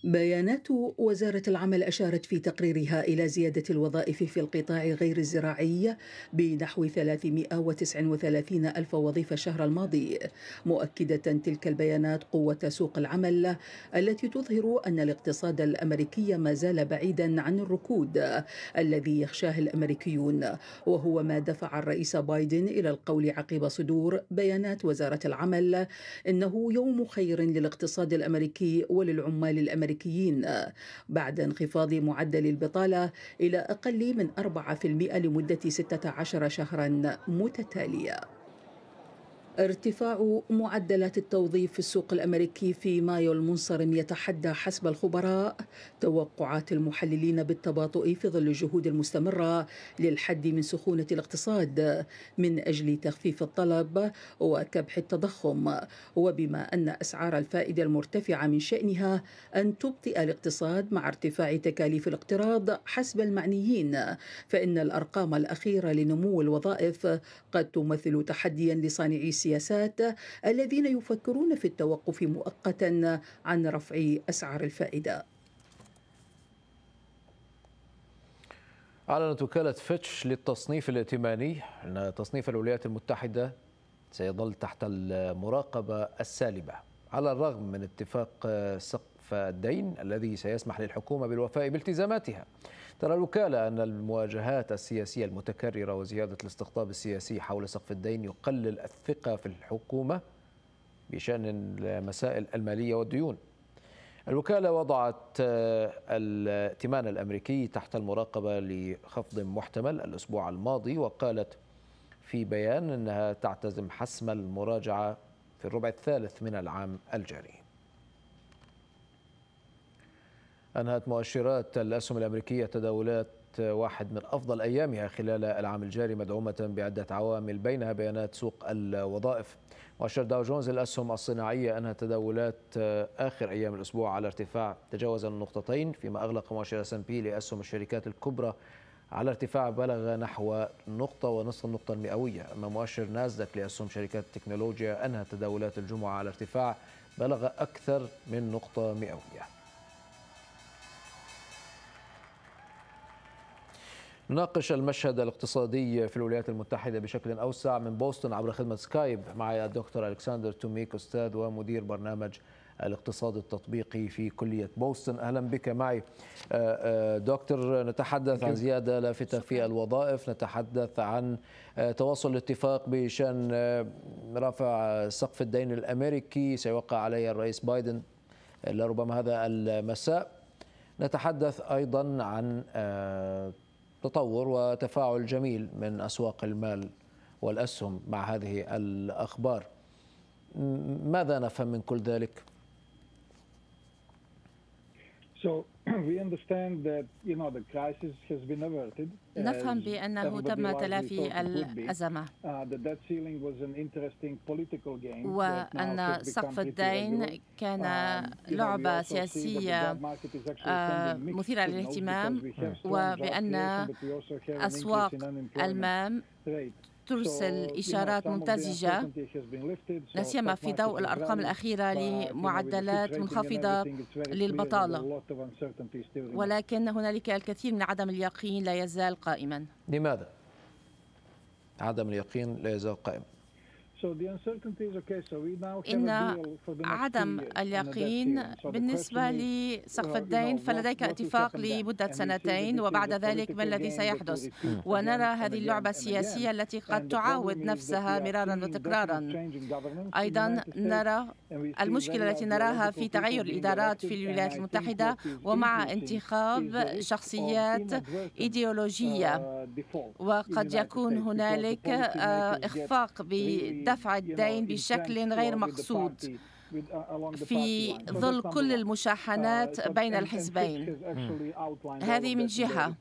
بيانات وزارة العمل أشارت في تقريرها إلى زيادة الوظائف في القطاع غير الزراعي بنحو 339 ألف وظيفة الشهر الماضي مؤكدة تلك البيانات قوة سوق العمل التي تظهر أن الاقتصاد الأمريكي ما زال بعيدا عن الركود الذي يخشاه الأمريكيون وهو ما دفع الرئيس بايدن إلى القول عقب صدور بيانات وزارة العمل إنه يوم خير للاقتصاد الأمريكي وللعمال الأمريكيين الأمريكيين آه، بعد انخفاض معدل البطالة إلى أقل من 4% لمدة 16 شهرا متتالية ارتفاع معدلات التوظيف في السوق الامريكي في مايو المنصرم يتحدى حسب الخبراء توقعات المحللين بالتباطؤ في ظل الجهود المستمره للحد من سخونه الاقتصاد من اجل تخفيف الطلب وكبح التضخم وبما ان اسعار الفائده المرتفعه من شانها ان تبطئ الاقتصاد مع ارتفاع تكاليف الاقتراض حسب المعنيين فان الارقام الاخيره لنمو الوظائف قد تمثل تحديا لصانعي السياسات الذين يفكرون في التوقف مؤقتا عن رفع أسعار الفائدة أعلنت وكالة فيتش للتصنيف الائتماني أن تصنيف الولايات المتحدة سيظل تحت المراقبة السالبة على الرغم من اتفاق سقف الدين الذي سيسمح للحكومة بالوفاء بالتزاماتها ترى الوكالة أن المواجهات السياسية المتكررة وزيادة الاستقطاب السياسي حول سقف الدين يقلل الثقة في الحكومة بشأن المسائل المالية والديون الوكالة وضعت آه، الائتمان الأمريكي تحت المراقبة لخفض محتمل الأسبوع الماضي وقالت في بيان أنها تعتزم حسم المراجعة في الربع الثالث من العام الجاري أنهت مؤشرات الأسهم الأمريكية تداولات واحد من أفضل أيامها خلال العام الجاري مدعومة بعدة عوامل بينها بيانات سوق الوظائف مؤشر داو جونز الأسهم الصناعية أنهى تداولات آخر أيام الأسبوع على ارتفاع تجاوز النقطتين فيما أغلق مؤشر اس بي لأسهم الشركات الكبرى على ارتفاع بلغ نحو نقطة ونصف النقطة المئوية أما مؤشر ناسداك لأسهم شركات التكنولوجيا أنهى تداولات الجمعة على ارتفاع بلغ أكثر من نقطة مئوية نناقش المشهد الاقتصادي في الولايات المتحدة بشكل أوسع من بوسطن عبر خدمة سكايب معي الدكتور ألكسندر توميك أستاذ ومدير برنامج الاقتصاد التطبيقي في كلية بوسطن أهلا بك معي آه، آه، دكتور نتحدث عن زيادة لافتة في الوظائف نتحدث عن آه، تواصل الاتفاق بشأن رفع سقف الدين الأمريكي سيوقع عليه الرئيس بايدن لربما هذا المساء نتحدث أيضا عن تطور وتفاعل جميل من أسواق المال والأسهم مع هذه الأخبار ماذا نفهم من كل ذلك؟ So نفهم بأنه تم تلافي الأزمة uh, وأن سقف الدين كان um, لعبة سياسية uh, مثيرة للاهتمام وبأن أسواق المام ترسل إشارات ممتزجة لا سيما في ضوء الأرقام الأخيرة لمعدلات منخفضة للبطالة ولكن هنالك الكثير من عدم اليقين لا يزال قائما لماذا؟ عدم اليقين لا يزال قائما إن عدم اليقين بالنسبة لسقف uh, الدين فلديك اتفاق لمدة سنتين وبعد ذلك ما الذي سيحدث ونرى هذه اللعبة السياسية التي قد تعاود نفسها مرارا وتكرارا أيضا نرى المشكلة التي نراها في تغير الإدارات في الولايات المتحدة ومع انتخاب شخصيات إيديولوجية uh, وقد يكون هنالك uh, إخفاق ب دفع الدين بشكل غير مقصود uh, في ظل كل uh, المشاحنات بين الحزبين hmm. هذه من جهة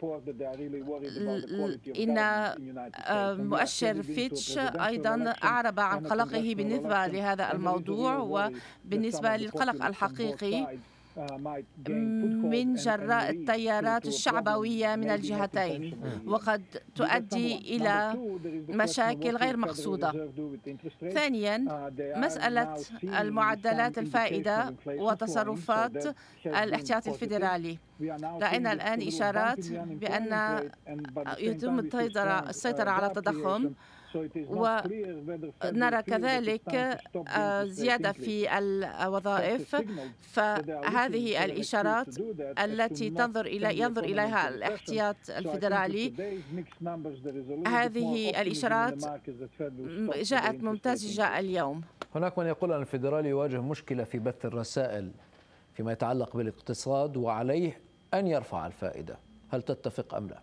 إن آه، مؤشر فيتش أيضا أعرب عن قلقه بالنسبة لهذا الموضوع وبالنسبة للقلق الحقيقي Uh, من جراء التيارات الشعبوية من الجهتين وقد تؤدي إلى مشاكل غير مقصودة ثانيا uh, مسألة المعدلات الفائدة وتصرفات الاحتياطي الفيدرالي رأينا الآن إشارات بأن يتم uh, السيطرة على التضخم ونرى كذلك آه، زيادة في الوظائف فهذه الإشارات التي تنظر إلى ينظر إليها الاحتياط الفيدرالي هذه الإشارات جاءت ممتزجة اليوم هناك من يقول أن الفيدرالي يواجه مشكلة في بث الرسائل فيما يتعلق بالاقتصاد وعليه أن يرفع الفائدة هل تتفق أم لا؟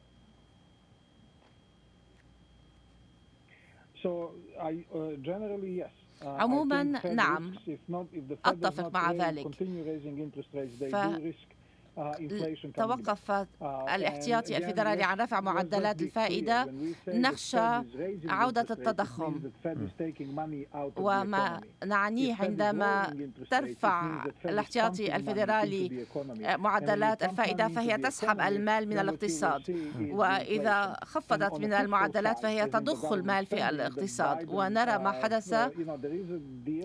Uh, uh, عموما نعم أتفق مع ذلك آه، توقف آه، يعني الاحتياطي الفيدرالي عن رفع آه، معدلات الفائدة نخشى عودة التضخم وما نعنيه عندما ترفع الاحتياطي الفيدرالي معدلات الفائدة فهي تسحب المال من الاقتصاد وإذا خفضت من المعدلات فهي تضخ المال في الاقتصاد ونرى ما uh, حدث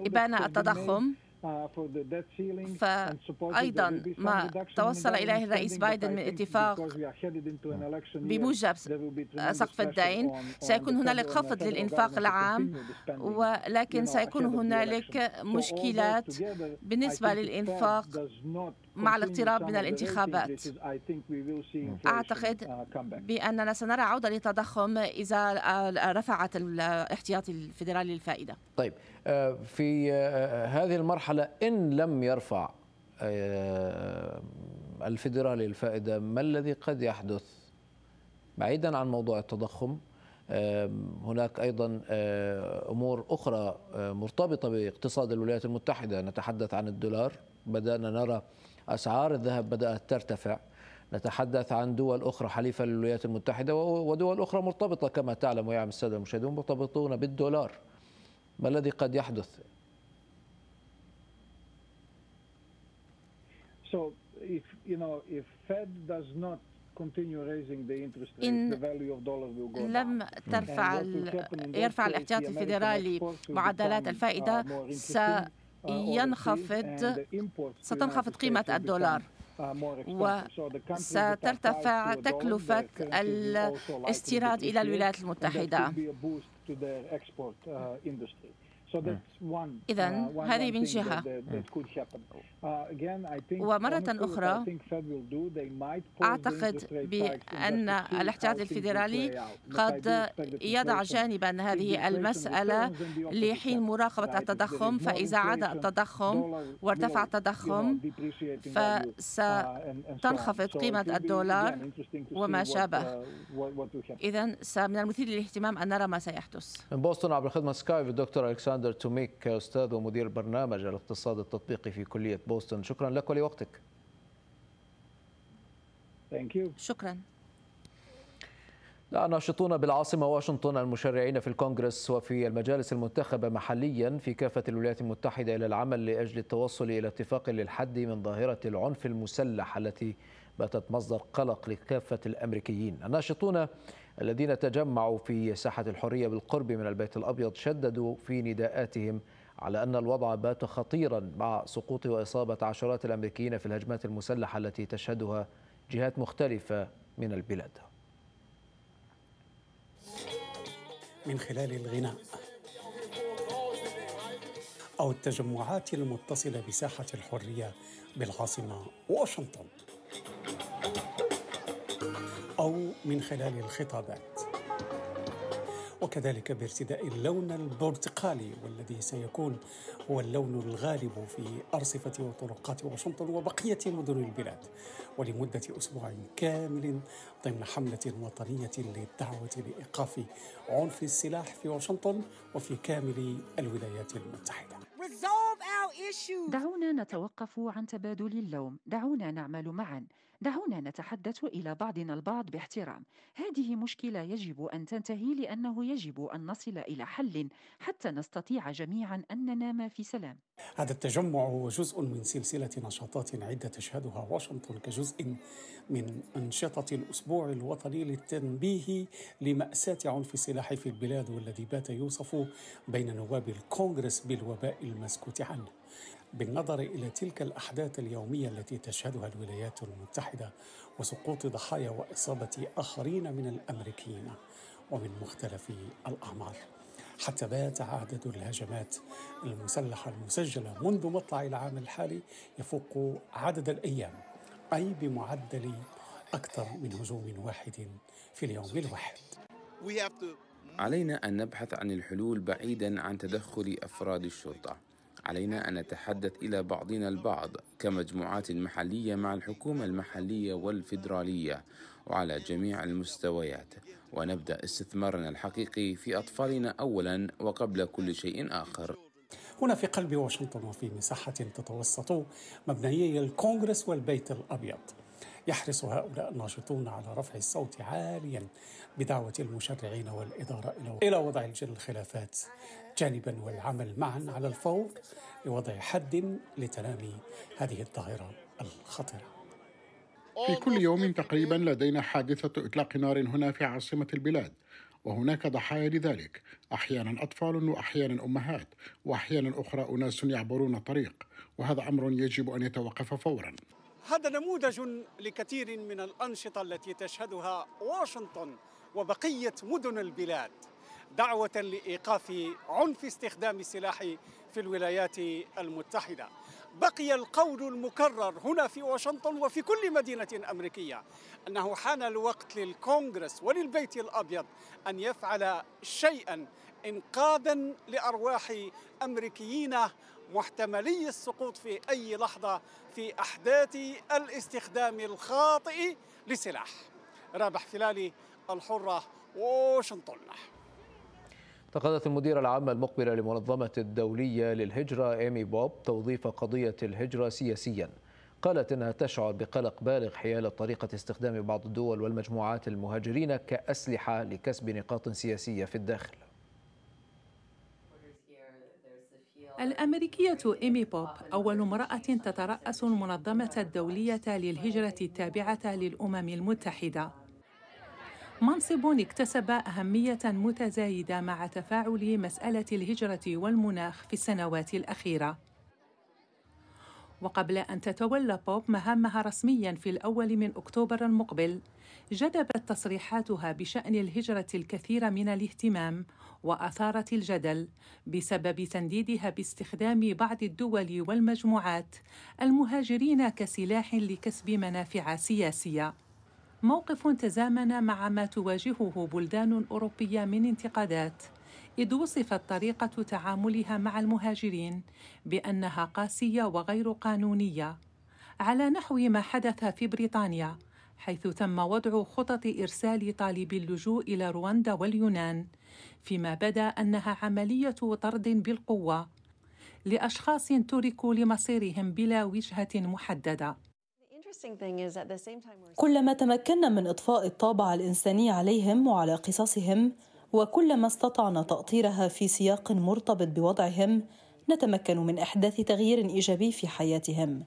إبانة التضخم فأيضا uh, ما توصل إليه الرئيس بايدن من اتفاق بموجب سقف الدين سيكون هنالك خفض للإنفاق العام ولكن سيكون هنالك مشكلات بالنسبة للإنفاق مع الاقتراب من الانتخابات أعتقد uh, بأننا سنرى عودة للتضخم إذا آه، رفعت الاحتياطي الفيدرالي الفائدة طيب آه، في آه، هذه المرحلة إن لم يرفع الفيدرالي الفائدة ما الذي قد يحدث بعيدا عن موضوع التضخم هناك ايضا امور اخرى مرتبطه باقتصاد الولايات المتحده نتحدث عن الدولار بدانا نرى اسعار الذهب بدات ترتفع نتحدث عن دول أخرى حليفة للولايات المتحدة ودول أخرى مرتبطة كما تعلم يا عم السادة المشاهدون مرتبطون بالدولار ما الذي قد يحدث؟ So if you know if Fed does not إن لم ترفع يرفع الاحتياطي الفيدرالي معدلات الفائدة uh, سينخفض uh, ستنخفض قيمة الدولار uh, وسترتفع تكلفة الاستيراد إلى الولايات المتحدة إذا uh, هذه من جهة uh, ومرة أخرى أعتقد بأن الاحتياطي الفيدرالي قد يضع جانبا هذه المسألة لحين مراقبة التضخم فإذا عاد التضخم وارتفع التضخم uh, فستنخفض قيمة الدولار وما شابه إذا من المثير للاهتمام أن نرى ما سيحدث من بوسطن عبر خدمة سكايب الدكتور ألكسان ساندر توميك أستاذ ومدير برنامج الاقتصاد التطبيقي في كلية بوسطن شكرا لك ولوقتك شكرا الناشطون بالعاصمة واشنطن المشرعين في الكونغرس وفي المجالس المنتخبة محليا في كافة الولايات المتحدة إلى العمل لأجل التوصل إلى اتفاق للحد من ظاهرة العنف المسلح التي باتت مصدر قلق لكافة الأمريكيين الناشطون الذين تجمعوا في ساحة الحرية بالقرب من البيت الأبيض شددوا في نداءاتهم على أن الوضع بات خطيرا مع سقوط وإصابة عشرات الأمريكيين في الهجمات المسلحة التي تشهدها جهات مختلفة من البلاد من خلال الغناء أو التجمعات المتصلة بساحة الحرية بالعاصمة واشنطن أو من خلال الخطابات وكذلك بارتداء اللون البرتقالي والذي سيكون هو اللون الغالب في أرصفة وطرقات واشنطن وبقية مدن البلاد ولمدة أسبوع كامل ضمن حملة وطنية للدعوة لإيقاف عنف السلاح في واشنطن وفي كامل الولايات المتحدة دعونا نتوقف عن تبادل اللوم دعونا نعمل معا دعونا نتحدث إلى بعضنا البعض باحترام هذه مشكلة يجب أن تنتهي لأنه يجب أن نصل إلى حل حتى نستطيع جميعا أن ننام في سلام هذا التجمع هو جزء من سلسلة نشاطات عدة تشهدها واشنطن كجزء من أنشطة الأسبوع الوطني للتنبيه لمأساة عنف السلاح في البلاد والذي بات يوصف بين نواب الكونغرس بالوباء المسكوت عنه بالنظر الى تلك الاحداث اليوميه التي تشهدها الولايات المتحده وسقوط ضحايا واصابه اخرين من الامريكيين ومن مختلف الاعمار. حتى بات عدد الهجمات المسلحه المسجله منذ مطلع العام الحالي يفوق عدد الايام اي بمعدل اكثر من هجوم واحد في اليوم الواحد. علينا ان نبحث عن الحلول بعيدا عن تدخل افراد الشرطه. علينا أن نتحدث إلى بعضنا البعض كمجموعات محلية مع الحكومة المحلية والفيدرالية وعلى جميع المستويات ونبدأ استثمارنا الحقيقي في أطفالنا أولا وقبل كل شيء آخر هنا في قلب واشنطن وفي مساحة تتوسط مبنيي الكونغرس والبيت الأبيض يحرص هؤلاء الناشطون على رفع الصوت عاليا بدعوة المشرعين والإدارة إلى وضع الجل الخلافات جانبا والعمل معا على الفور لوضع حد لتنامي هذه الظاهرة الخطرة في كل يوم تقريبا لدينا حادثة إطلاق نار هنا في عاصمة البلاد وهناك ضحايا لذلك أحيانا أطفال وأحيانا أمهات وأحيانا أخرى أناس يعبرون الطريق وهذا أمر يجب أن يتوقف فورا هذا نموذج لكثير من الأنشطة التي تشهدها واشنطن وبقية مدن البلاد دعوة لإيقاف عنف استخدام السلاح في الولايات المتحدة بقي القول المكرر هنا في واشنطن وفي كل مدينة أمريكية أنه حان الوقت للكونغرس وللبيت الأبيض أن يفعل شيئا إنقاذا لأرواح أمريكيين محتملي السقوط في أي لحظة في أحداث الاستخدام الخاطئ لسلاح رابح فلالي الحرة واشنطن انتقدت المديرة العامة المقبلة لمنظمة الدولية للهجرة إيمي بوب توظيف قضية الهجرة سياسياً قالت انها تشعر بقلق بالغ حيال طريقه استخدام بعض الدول والمجموعات المهاجرين كاسلحه لكسب نقاط سياسيه في الداخل. الأمريكية إيمي بوب أول امرأة تترأس المنظمة الدولية للهجرة التابعة للأمم المتحدة منصب اكتسب أهمية متزايدة مع تفاعل مسألة الهجرة والمناخ في السنوات الأخيرة. وقبل أن تتولى بوب مهامها رسميا في الأول من أكتوبر المقبل، جذبت تصريحاتها بشأن الهجرة الكثير من الاهتمام وأثارت الجدل بسبب تنديدها باستخدام بعض الدول والمجموعات المهاجرين كسلاح لكسب منافع سياسية. موقف تزامن مع ما تواجهه بلدان أوروبية من انتقادات إذ وصفت طريقة تعاملها مع المهاجرين بأنها قاسية وغير قانونية على نحو ما حدث في بريطانيا حيث تم وضع خطط إرسال طالبي اللجوء إلى رواندا واليونان فيما بدا أنها عملية طرد بالقوة لأشخاص تركوا لمصيرهم بلا وجهة محددة كلما تمكنا من إطفاء الطابع الإنساني عليهم وعلى قصصهم وكلما استطعنا تأطيرها في سياق مرتبط بوضعهم نتمكن من إحداث تغيير إيجابي في حياتهم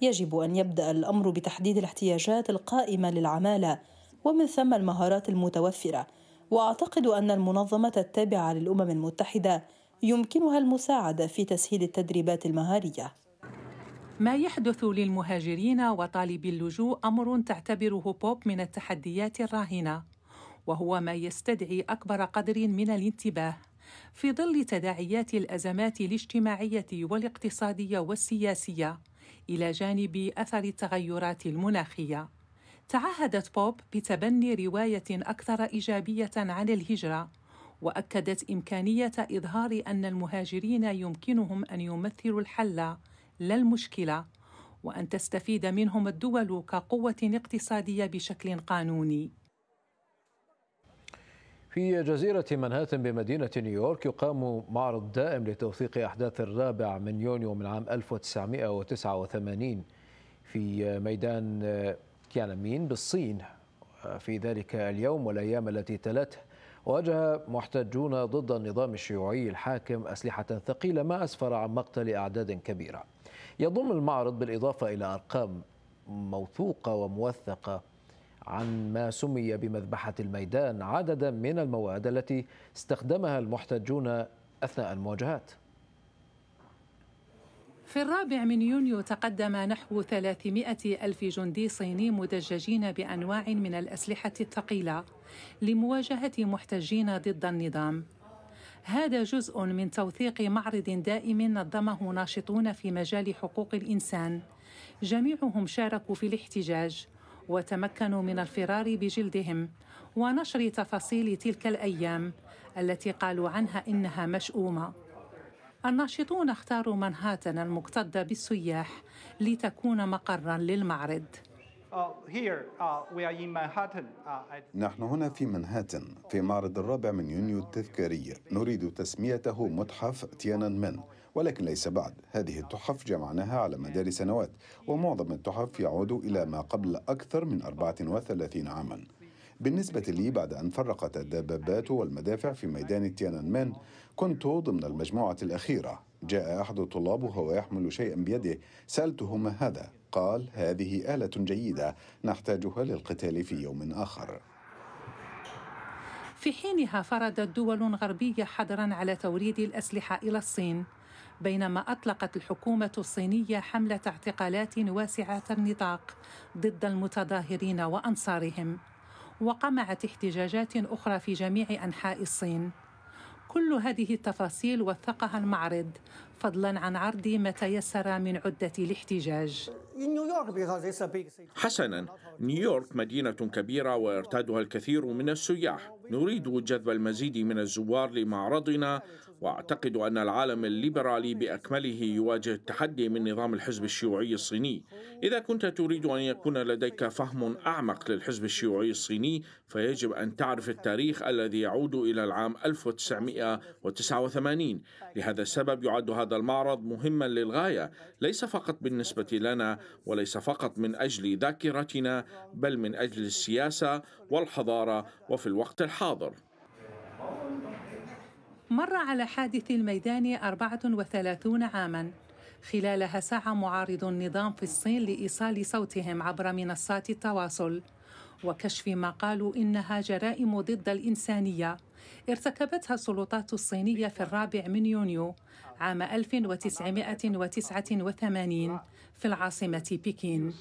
يجب أن يبدأ الأمر بتحديد الاحتياجات القائمة للعمالة ومن ثم المهارات المتوفرة واعتقد ان المنظمه التابعه للامم المتحده يمكنها المساعده في تسهيل التدريبات المهاريه ما يحدث للمهاجرين وطالبي اللجوء امر تعتبره بوب من التحديات الراهنه وهو ما يستدعي اكبر قدر من الانتباه في ظل تداعيات الازمات الاجتماعيه والاقتصاديه والسياسيه الى جانب اثر التغيرات المناخيه تعهدت بوب بتبني روايه اكثر ايجابيه عن الهجره واكدت امكانيه اظهار ان المهاجرين يمكنهم ان يمثلوا الحل لا المشكله وان تستفيد منهم الدول كقوه اقتصاديه بشكل قانوني في جزيرة منهاتن بمدينة نيويورك يقام معرض دائم لتوثيق أحداث الرابع من يونيو من عام 1989 في ميدان كيانمين بالصين في ذلك اليوم والأيام التي تلته واجه محتجون ضد النظام الشيوعي الحاكم أسلحة ثقيلة ما أسفر عن مقتل أعداد كبيرة يضم المعرض بالإضافة إلى أرقام موثوقة وموثقة عن ما سمي بمذبحة الميدان عددا من المواد التي استخدمها المحتجون أثناء المواجهات في الرابع من يونيو تقدم نحو 300 ألف جندي صيني مدججين بأنواع من الأسلحة الثقيلة لمواجهة محتجين ضد النظام هذا جزء من توثيق معرض دائم نظمه ناشطون في مجال حقوق الانسان جميعهم شاركوا في الاحتجاج وتمكنوا من الفرار بجلدهم ونشر تفاصيل تلك الايام التي قالوا عنها انها مشؤومه الناشطون اختاروا منهاتن المكتدة بالسياح لتكون مقرا للمعرض Uh, uh, uh, نحن هنا في منهاتن في معرض الرابع من يونيو التذكاري نريد تسميته متحف تيانان من ولكن ليس بعد هذه التحف جمعناها على مدار سنوات ومعظم التحف يعود إلى ما قبل أكثر من 34 عاماً بالنسبة لي بعد أن فرقت الدبابات والمدافع في ميدان مان كنت ضمن المجموعة الأخيرة جاء أحد الطلاب وهو يحمل شيئا بيده سألته ما هذا قال هذه آلة جيدة نحتاجها للقتال في يوم آخر في حينها فرضت دول غربية حظرا على توريد الأسلحة إلى الصين بينما أطلقت الحكومة الصينية حملة اعتقالات واسعة النطاق ضد المتظاهرين وأنصارهم وقمعت احتجاجات أخرى في جميع أنحاء الصين كل هذه التفاصيل وثقها المعرض فضلا عن عرض ما تيسر من عدة الاحتجاج حسنا نيويورك مدينة كبيرة ويرتادها الكثير من السياح نريد جذب المزيد من الزوار لمعرضنا واعتقد ان العالم الليبرالي باكمله يواجه التحدي من نظام الحزب الشيوعي الصيني اذا كنت تريد ان يكون لديك فهم اعمق للحزب الشيوعي الصيني فيجب ان تعرف التاريخ الذي يعود الى العام 1989 لهذا السبب يعد هذا المعرض مهما للغايه ليس فقط بالنسبه لنا وليس فقط من اجل ذاكرتنا بل من اجل السياسه والحضاره وفي الوقت الحاضر مر على حادث الميدان 34 عاماً خلالها سعى معارض النظام في الصين لإيصال صوتهم عبر منصات التواصل وكشف ما قالوا إنها جرائم ضد الإنسانية ارتكبتها السلطات الصينية في الرابع من يونيو عام 1989 في العاصمة بكين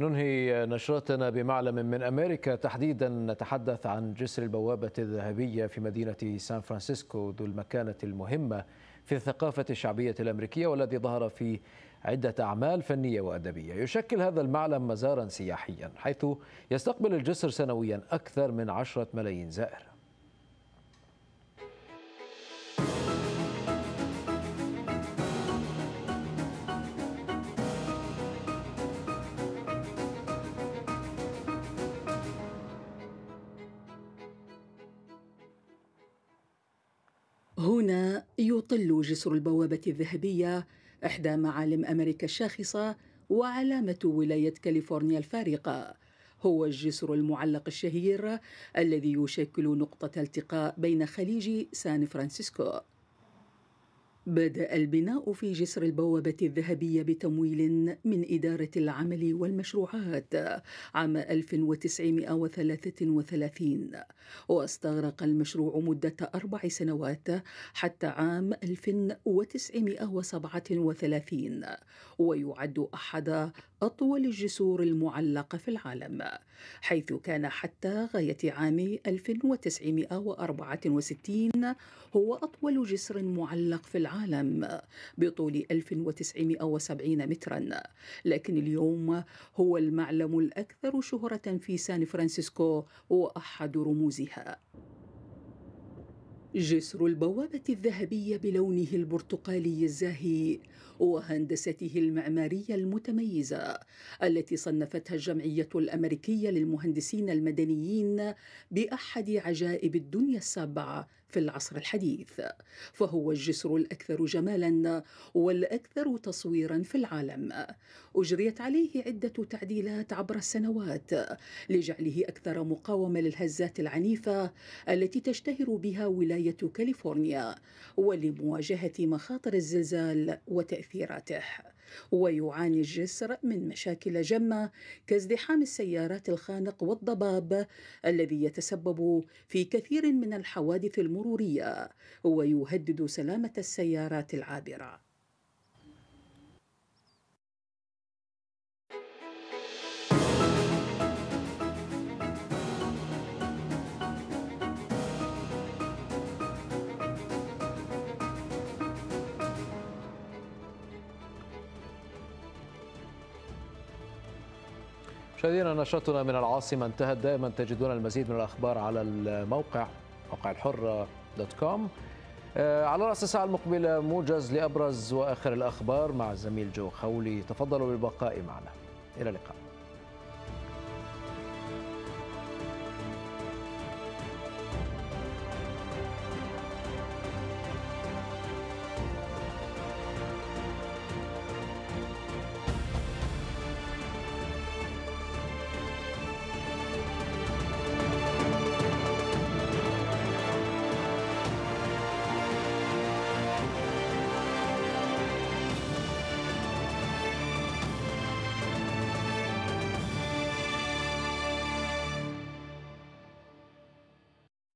ننهي نشرتنا بمعلم من أمريكا تحديدا نتحدث عن جسر البوابة الذهبية في مدينة سان فرانسيسكو ذو المكانة المهمة في الثقافة الشعبية الأمريكية والذي ظهر في عدة أعمال فنية وأدبية يشكل هذا المعلم مزارا سياحيا حيث يستقبل الجسر سنويا أكثر من عشرة ملايين زائر يطل جسر البوابة الذهبية إحدى معالم أمريكا الشاخصة وعلامة ولاية كاليفورنيا الفارقة هو الجسر المعلق الشهير الذي يشكل نقطة التقاء بين خليج سان فرانسيسكو بدأ البناء في جسر البوابة الذهبية بتمويل من إدارة العمل والمشروعات عام 1933 واستغرق المشروع مدة أربع سنوات حتى عام 1937 ويعد أحد أطول الجسور المعلقة في العالم حيث كان حتى غاية عام 1964 هو أطول جسر معلق في العالم العالم بطول 1970 مترا لكن اليوم هو المعلم الأكثر شهرة في سان فرانسيسكو وأحد رموزها جسر البوابة الذهبية بلونه البرتقالي الزاهي وهندسته المعمارية المتميزة التي صنفتها الجمعية الأمريكية للمهندسين المدنيين بأحد عجائب الدنيا السبعة في العصر الحديث فهو الجسر الأكثر جمالا والأكثر تصويرا في العالم أجريت عليه عدة تعديلات عبر السنوات لجعله أكثر مقاومة للهزات العنيفة التي تشتهر بها ولاية كاليفورنيا ولمواجهة مخاطر الزلزال وتأثير تأثيراته ويعاني الجسر من مشاكل جمة كازدحام السيارات الخانق والضباب الذي يتسبب في كثير من الحوادث المرورية ويهدد سلامة السيارات العابرة مشاهدينا نشرتنا من العاصمة انتهت دائما تجدون المزيد من الأخبار على الموقع موقع الحرة دوت كوم آه، على رأس الساعة المقبلة موجز لأبرز وآخر الأخبار مع الزميل جو خولي تفضلوا بالبقاء معنا إلى اللقاء